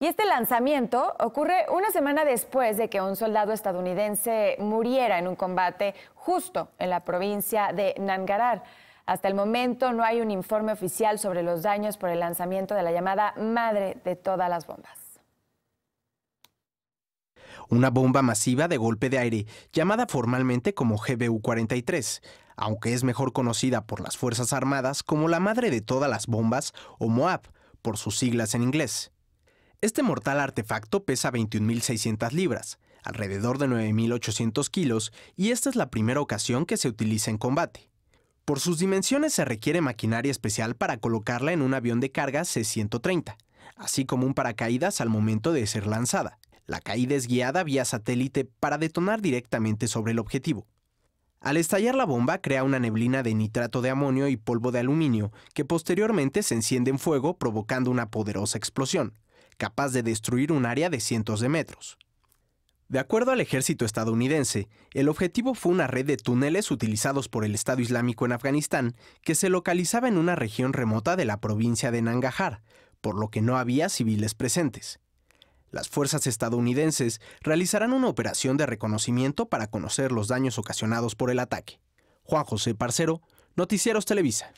Y este lanzamiento ocurre una semana después de que un soldado estadounidense muriera en un combate justo en la provincia de Nangarhar. Hasta el momento no hay un informe oficial sobre los daños por el lanzamiento de la llamada madre de todas las bombas. Una bomba masiva de golpe de aire, llamada formalmente como GBU-43, aunque es mejor conocida por las Fuerzas Armadas como la madre de todas las bombas o MOAB, por sus siglas en inglés. Este mortal artefacto pesa 21.600 libras, alrededor de 9.800 kilos, y esta es la primera ocasión que se utiliza en combate. Por sus dimensiones se requiere maquinaria especial para colocarla en un avión de carga C-130, así como un paracaídas al momento de ser lanzada. La caída es guiada vía satélite para detonar directamente sobre el objetivo. Al estallar la bomba crea una neblina de nitrato de amonio y polvo de aluminio que posteriormente se enciende en fuego provocando una poderosa explosión capaz de destruir un área de cientos de metros. De acuerdo al ejército estadounidense, el objetivo fue una red de túneles utilizados por el Estado Islámico en Afganistán que se localizaba en una región remota de la provincia de Nangajar, por lo que no había civiles presentes. Las fuerzas estadounidenses realizarán una operación de reconocimiento para conocer los daños ocasionados por el ataque. Juan José Parcero, Noticieros Televisa.